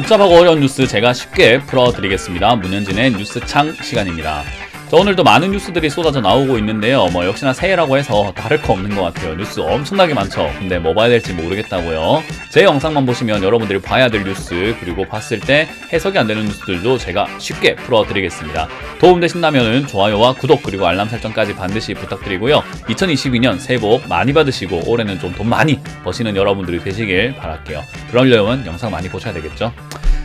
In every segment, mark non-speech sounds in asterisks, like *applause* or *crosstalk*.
복잡하고 어려운 뉴스 제가 쉽게 풀어드리겠습니다. 문현진의 뉴스창 시간입니다. 자, 오늘도 많은 뉴스들이 쏟아져 나오고 있는데요. 뭐 역시나 새해라고 해서 다를 거 없는 것 같아요. 뉴스 엄청나게 많죠. 근데 뭐 봐야 될지 모르겠다고요. 제 영상만 보시면 여러분들이 봐야 될 뉴스 그리고 봤을 때 해석이 안 되는 뉴스들도 제가 쉽게 풀어드리겠습니다. 도움되신다면 좋아요와 구독 그리고 알람 설정까지 반드시 부탁드리고요. 2022년 새해 복 많이 받으시고 올해는 좀 돈 많이 버시는 여러분들이 되시길 바랄게요. 그러려면 영상 많이 보셔야 되겠죠.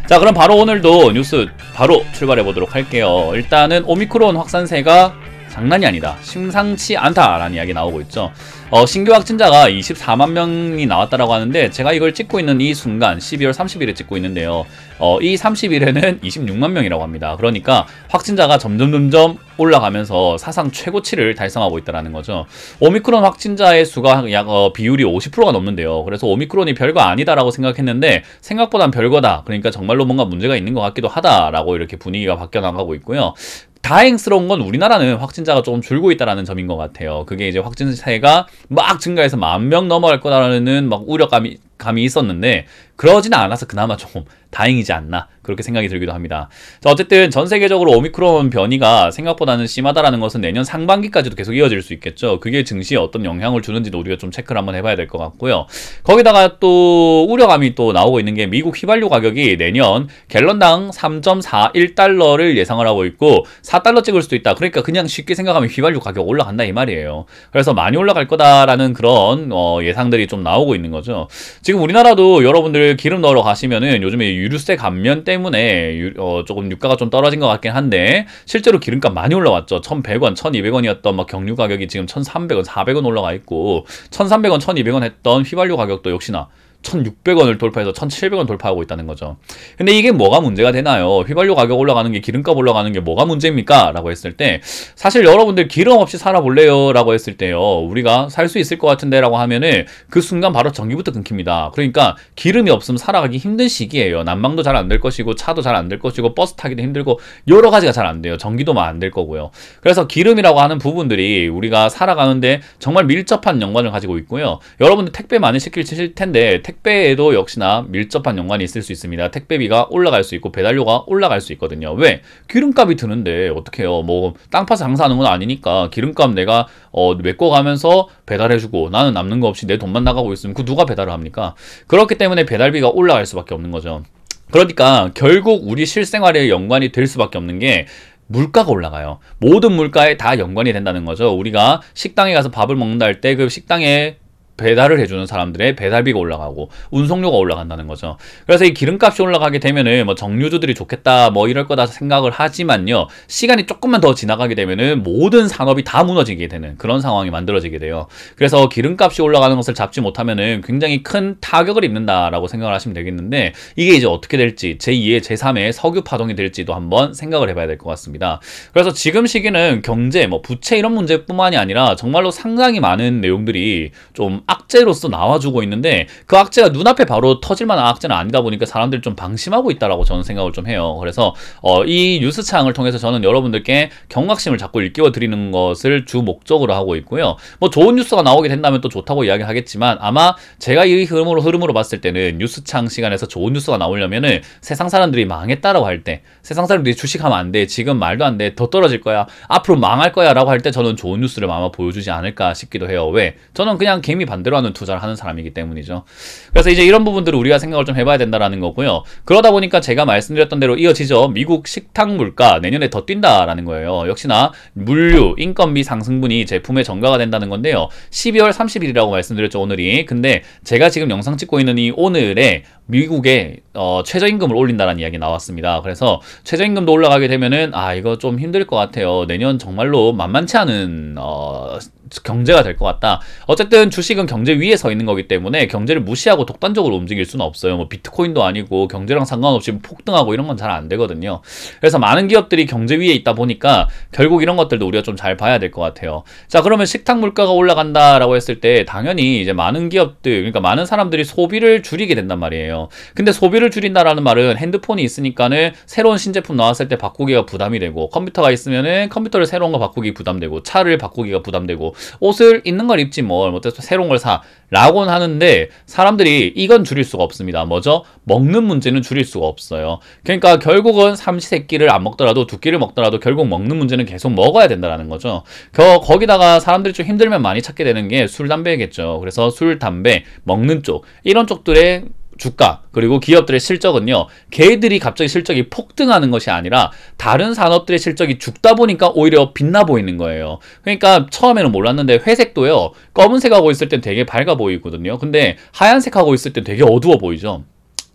자 그럼 바로 오늘도 뉴스 바로 출발해 보도록 할게요 일단은 오미크론 확산세가 장난이 아니다. 심상치 않다라는 이야기 나오고 있죠. 어, 신규 확진자가 24만 명이 나왔다라고 하는데 제가 이걸 찍고 있는 이 순간 12월 30일에 찍고 있는데요. 어, 이 30일에는 26만 명이라고 합니다. 그러니까 확진자가 점점 점점 올라가면서 사상 최고치를 달성하고 있다는 거죠. 오미크론 확진자의 수가 약 어, 비율이 50%가 넘는데요. 그래서 오미크론이 별거 아니다라고 생각했는데 생각보단 별거다. 그러니까 정말로 뭔가 문제가 있는 것 같기도 하다라고 이렇게 분위기가 바뀌어 나가고 있고요. 다행스러운 건 우리나라는 확진자가 조금 줄고 있다라는 점인 것 같아요. 그게 이제 확진세가 막 증가해서 만 명 넘어갈 거라는 막 우려감이 감이 있었는데 그러진 않아서 그나마 조금 *laughs* 다행이지 않나 그렇게 생각이 들기도 합니다. 자 어쨌든 전 세계적으로 오미크론 변이가 생각보다는 심하다라는 것은 내년 상반기까지도 계속 이어질 수 있겠죠. 그게 증시에 어떤 영향을 주는지도 우리가 좀 체크를 한번 해봐야 될 것 같고요. 거기다가 또 우려감이 또 나오고 있는 게 미국 휘발유 가격이 내년 갤런당 3.41달러를 예상을 하고 있고 4달러 찍을 수도 있다. 그러니까 그냥 쉽게 생각하면 휘발유 가격 올라간다 이 말이에요. 그래서 많이 올라갈 거다라는 그런 어, 예상들이 좀 나오고 있는 거죠. 지금 우리나라도 여러분들 기름 넣으러 가시면은 요즘에 유류세 감면 때문에 유, 어, 조금 유가가 좀 떨어진 것 같긴 한데 실제로 기름값 많이 올라왔죠. 1,100원, 1,200원이었던 막 경유 가격이 지금 1,300원, 400원 올라가 있고 1,300원, 1,200원 했던 휘발유 가격도 역시나 1,600원을 돌파해서 1,700원 돌파하고 있다는 거죠. 근데 이게 뭐가 문제가 되나요? 휘발유 가격 올라가는 게 기름값 올라가는 게 뭐가 문제입니까? 라고 했을 때 사실 여러분들 기름 없이 살아볼래요? 라고 했을 때요. 우리가 살 수 있을 것 같은데 라고 하면은 그 순간 바로 전기부터 끊깁니다. 그러니까 기름이 없으면 살아가기 힘든 시기예요. 난방도 잘 안 될 것이고 차도 잘 안 될 것이고 버스 타기도 힘들고 여러 가지가 잘 안 돼요. 전기도 안될 거고요. 그래서 기름이라고 하는 부분들이 우리가 살아가는데 정말 밀접한 연관을 가지고 있고요. 여러분들 택배 많이 시킬 칠 텐데 택배 택배에도 역시나 밀접한 연관이 있을 수 있습니다. 택배비가 올라갈 수 있고 배달료가 올라갈 수 있거든요. 왜? 기름값이 드는데 어떡 해요? 뭐 땅 파서 장사하는 건 아니니까 기름값 내가 어, 메꿔가면서 배달해주고 나는 남는 거 없이 내 돈만 나가고 있으면 그 누가 배달을 합니까? 그렇기 때문에 배달비가 올라갈 수밖에 없는 거죠. 그러니까 결국 우리 실생활에 연관이 될 수밖에 없는 게 물가가 올라가요. 모든 물가에 다 연관이 된다는 거죠. 우리가 식당에 가서 밥을 먹는다 할 때 그 식당에 배달을 해주는 사람들의 배달비가 올라가고 운송료가 올라간다는 거죠. 그래서 이 기름값이 올라가게 되면은 뭐 정류주들이 좋겠다 뭐 이럴 거다 생각을 하지만요. 시간이 조금만 더 지나가게 되면은 모든 산업이 다 무너지게 되는 그런 상황이 만들어지게 돼요. 그래서 기름값이 올라가는 것을 잡지 못하면은 굉장히 큰 타격을 입는다라고 생각을 하시면 되겠는데 이게 이제 어떻게 될지 제2의 제3의 석유 파동이 될지도 한번 생각을 해봐야 될 것 같습니다. 그래서 지금 시기는 경제 뭐 부채 이런 문제뿐만이 아니라 정말로 상당히 많은 내용들이 좀 악재로서 나와주고 있는데 그 악재가 눈앞에 바로 터질 만한 악재는 아니다 보니까 사람들이 좀 방심하고 있다라고 저는 생각을 좀 해요. 그래서 어, 이 뉴스창을 통해서 저는 여러분들께 경각심을 자꾸 일깨워 드리는 것을 주 목적으로 하고 있고요. 뭐 좋은 뉴스가 나오게 된다면 또 좋다고 이야기하겠지만 아마 제가 이 흐름으로 흐름으로 봤을 때는 뉴스창 시간에서 좋은 뉴스가 나오려면은 세상 사람들이 망했다라고 할 때 세상 사람들이 주식하면 안 돼. 지금 말도 안 돼. 더 떨어질 거야. 앞으로 망할 거야라고 할 때 저는 좋은 뉴스를 아마 보여주지 않을까 싶기도 해요. 왜? 저는 그냥 개미 반대로 하는 투자를 하는 사람이기 때문이죠. 그래서 이제 이런 부분들을 우리가 생각을 좀 해봐야 된다라는 거고요. 그러다 보니까 제가 말씀드렸던 대로 이어지죠. 미국 식탁 물가 내년에 더 뛴다라는 거예요. 역시나 물류, 인건비 상승분이 제품의 전가가 된다는 건데요. 12월 30일이라고 말씀드렸죠, 오늘이. 근데 제가 지금 영상 찍고 있는 이 오늘에 미국의 어, 최저임금을 올린다는 라 이야기 나왔습니다. 그래서 최저임금도 올라가게 되면은 아 이거 좀 힘들 것 같아요. 내년 정말로 만만치 않은 어, 경제가 될 것 같다. 어쨌든 주식은 경제 위에 서 있는 거기 때문에 경제를 무시하고 독단적으로 움직일 수는 없어요. 뭐 비트코인도 아니고 경제랑 상관없이 뭐 폭등하고 이런 건 잘 안 되거든요. 그래서 많은 기업들이 경제 위에 있다 보니까 결국 이런 것들도 우리가 좀 잘 봐야 될 것 같아요. 자, 그러면 식탁 물가가 올라간다라고 했을 때 당연히 이제 많은 기업들, 그러니까 많은 사람들이 소비를 줄이게 된단 말이에요. 근데 소비를 줄인다라는 말은 핸드폰이 있으니까는 새로운 신제품 나왔을 때 바꾸기가 부담이 되고 컴퓨터가 있으면은 컴퓨터를 새로운 거 바꾸기 부담되고 차를 바꾸기가 부담되고 옷을 있는 걸 입지 뭘어해서 뭐 새로운 걸 사. 라곤 하는데 사람들이 이건 줄일 수가 없습니다. 뭐죠? 먹는 문제는 줄일 수가 없어요. 그러니까 결국은 삼시세끼를 안 먹더라도 두 끼를 먹더라도 결국 먹는 문제는 계속 먹어야 된다는 거죠. 거, 거기다가 사람들이 좀 힘들면 많이 찾게 되는 게 술 담배겠죠. 그래서 술 담배 먹는 쪽 이런 쪽들의 주가 그리고 기업들의 실적은요 개들이 갑자기 실적이 폭등하는 것이 아니라 다른 산업들의 실적이 죽다 보니까 오히려 빛나 보이는 거예요 그러니까 처음에는 몰랐는데 회색도요 검은색 하고 있을 땐 되게 밝아 보이거든요 근데 하얀색 하고 있을 땐 되게 어두워 보이죠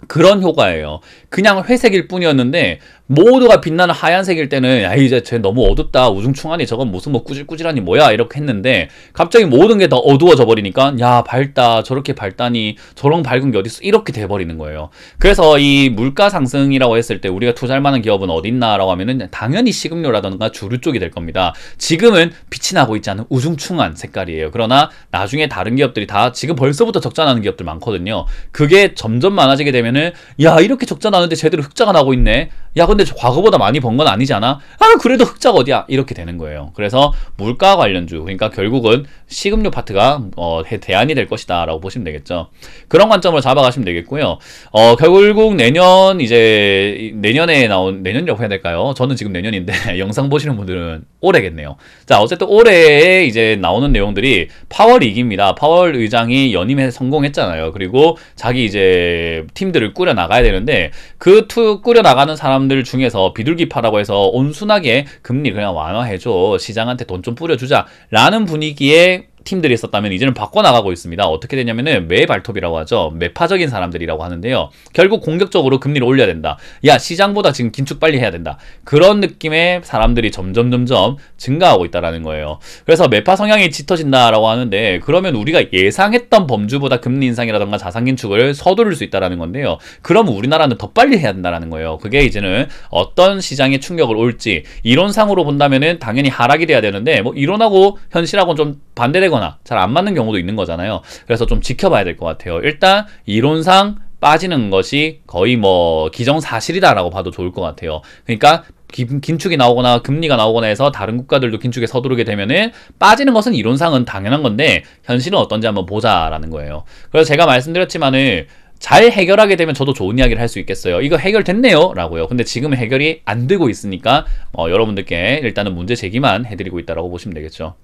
그런 효과예요. 그냥 회색일 뿐이었는데 모두가 빛나는 하얀색일 때는 야 이제 쟤 너무 어둡다 우중충하니 저건 무슨 뭐 꾸질꾸질하니 뭐야 이렇게 했는데 갑자기 모든 게 더 어두워져 버리니까 야 밝다 저렇게 밝다니 저런 밝은 게 어딨어 이렇게 돼 버리는 거예요 그래서 이 물가 상승이라고 했을 때 우리가 투자할 만한 기업은 어딨나라고 하면은 당연히 식음료라던가 주류 쪽이 될 겁니다 지금은 빛이 나고 있지 않은 우중충한 색깔이에요 그러나 나중에 다른 기업들이 다 지금 벌써부터 적자 나는 기업들 많거든요 그게 점점 많아지게 되면은 야 이렇게 적자 나는데 제대로 흑자가 나고 있네 야 근데 과거보다 많이 번 건 아니잖아 아 그래도 흑자 어디야 이렇게 되는 거예요 그래서 물가 관련주 그러니까 결국은 식음료 파트가 어, 대안이 될 것이다 라고 보시면 되겠죠 그런 관점으로 잡아가시면 되겠고요 어 결국 내년 이제 내년에 나온 내년이라고 해야 될까요 저는 지금 내년인데 *laughs* 영상 보시는 분들은 오래겠네요자 어쨌든 올해에 이제 나오는 내용들이 파월 이입니다 파월 의장이 연임에 성공했잖아요 그리고 자기 이제 팀들을 꾸려 나가야 되는데 그 투 꾸려 나가는 사람 분들 중에서 비둘기파라고 해서 온순하게 금리 그냥 완화해줘 시장한테 돈 좀 뿌려주자 라는 분위기에 팀들이 있었다면 이제는 바꿔나가고 있습니다. 어떻게 되냐면은 매발톱이라고 하죠. 매파적인 사람들이라고 하는데요. 결국 공격적으로 금리를 올려야 된다. 야 시장보다 지금 긴축 빨리 해야 된다. 그런 느낌의 사람들이 점점 점점 증가하고 있다라는 거예요. 그래서 매파 성향이 짙어진다라고 하는데 그러면 우리가 예상했던 범주보다 금리 인상이라던가 자산 긴축을 서두를 수 있다라는 건데요. 그럼 우리나라는 더 빨리 해야 된다라는 거예요. 그게 이제는 어떤 시장에 충격을 올지 이론상으로 본다면은 당연히 하락이 돼야 되는데 뭐 이론하고 현실하고는 좀반대되고 틀리거나 잘안 맞는 경우도 있는 거잖아요. 그래서 좀 지켜봐야 될 것 같아요. 일단 이론상 빠지는 것이 거의 뭐 기정사실이다라고 봐도 좋을 것 같아요. 그러니까 긴축이 나오거나 금리가 나오거나 해서 다른 국가들도 긴축에 서두르게 되면은 빠지는 것은 이론상은 당연한 건데 현실은 어떤지 한번 보자라는 거예요. 그래서 제가 말씀드렸지만은 잘 해결하게 되면 저도 좋은 이야기를 할 수 있겠어요. 이거 해결됐네요. 라고요. 근데 지금 해결이 안 되고 있으니까 어, 여러분들께 일단은 문제 제기만 해드리고 있다라고 보시면 되겠죠.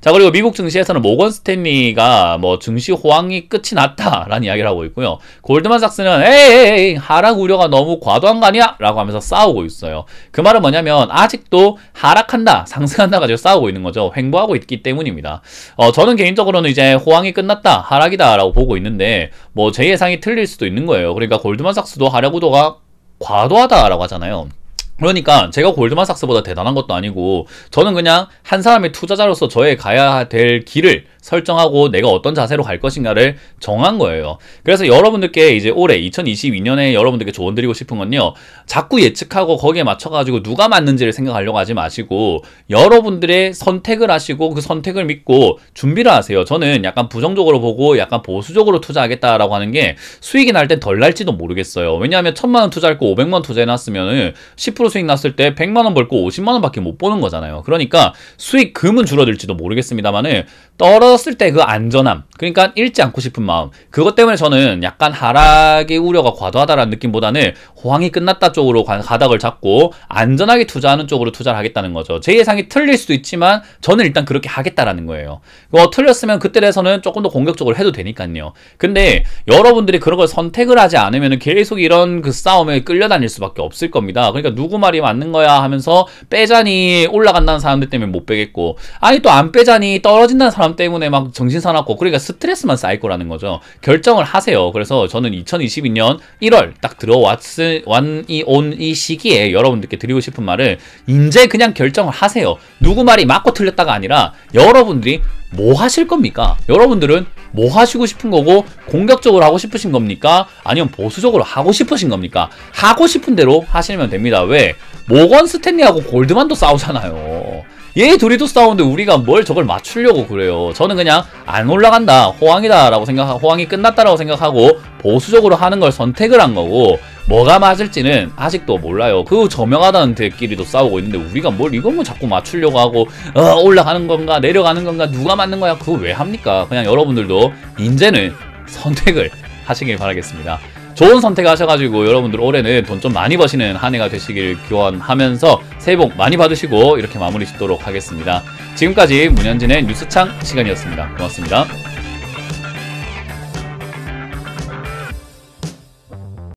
자 그리고 미국 증시에서는 모건 스탠리가 뭐 증시 호황이 끝이 났다라는 이야기를 하고 있고요. 골드만삭스는 에이 하락 우려가 너무 과도한 거 아니야? 라고 하면서 싸우고 있어요. 그 말은 뭐냐면 아직도 하락한다, 상승한다 가지고 싸우고 있는 거죠. 횡보하고 있기 때문입니다. 어, 저는 개인적으로는 이제 호황이 끝났다, 하락이다 라고 보고 있는데 뭐 제 예상이 틀릴 수도 있는 거예요. 그러니까 골드만삭스도 하락 우도가 과도하다라고 하잖아요. 그러니까 제가 골드만삭스보다 대단한 것도 아니고 저는 그냥 한 사람의 투자자로서 저의 가야 될 길을 설정하고 내가 어떤 자세로 갈 것인가를 정한 거예요. 그래서 여러분들께 이제 올해 2022년에 여러분들께 조언 드리고 싶은 건요. 자꾸 예측하고 거기에 맞춰가지고 누가 맞는지를 생각하려고 하지 마시고 여러분들의 선택을 하시고 그 선택을 믿고 준비를 하세요. 저는 약간 부정적으로 보고 약간 보수적으로 투자하겠다라고 하는 게 수익이 날 땐 덜 날지도 모르겠어요. 왜냐하면 천만 원 투자할 거 500만 원투자해놨으면10% 수익 났을 때 100만 원 벌고 50만 원밖에 못보는 거잖아요. 그러니까 수익금은 줄어들지도 모르겠습니다만은 떨어 썼을 때 그 안전함 그러니까 잃지 않고 싶은 마음 그것 때문에 저는 약간 하락의 우려가 과도하다라는 느낌보다는 호황이 끝났다 쪽으로 가닥을 잡고 안전하게 투자하는 쪽으로 투자를 하겠다는 거죠 제 예상이 틀릴 수도 있지만 저는 일단 그렇게 하겠다라는 거예요 뭐 틀렸으면 그때 돼서는 조금 더 공격적으로 해도 되니까요 근데 여러분들이 그런 걸 선택을 하지 않으면 계속 이런 그 싸움에 끌려다닐 수밖에 없을 겁니다 그러니까 누구 말이 맞는 거야 하면서 빼자니 올라간다는 사람들 때문에 못 빼겠고 아니 또 안 빼자니 떨어진다는 사람 때문에 때문에 막 정신 사납고 그러니까 스트레스만 쌓일 거라는 거죠. 결정을 하세요. 그래서 저는 2022년 1월 딱 들어왔을 완이 온 이 시기에 여러분들께 드리고 싶은 말을 이제 그냥 결정을 하세요. 누구 말이 맞고 틀렸다가 아니라 여러분들이 뭐 하실 겁니까? 여러분들은 뭐 하시고 싶은 거고 공격적으로 하고 싶으신 겁니까? 아니면 보수적으로 하고 싶으신 겁니까? 하고 싶은 대로 하시면 됩니다. 왜? 모건 스탠리하고 골드만도 싸우잖아요. 얘 둘이도 싸우는데 우리가 뭘 저걸 맞추려고 그래요. 저는 그냥 안 올라간다, 호황이다 라고 생각 하 호황이 끝났다라고 생각하고 보수적으로 하는 걸 선택을 한 거고 뭐가 맞을지는 아직도 몰라요. 그 저명하다는 데끼리도 싸우고 있는데 우리가 뭘 이건 뭐 자꾸 맞추려고 하고 어, 올라가는 건가 내려가는 건가 누가 맞는 거야 그거 왜 합니까? 그냥 여러분들도 이제는 선택을 하시길 바라겠습니다. 좋은 선택하셔가지고 여러분들 올해는 돈 좀 많이 버시는 한 해가 되시길 기원하면서 새해 복 많이 받으시고 이렇게 마무리 짓도록 하겠습니다. 지금까지 문현진의 뉴스창 시간이었습니다. 고맙습니다.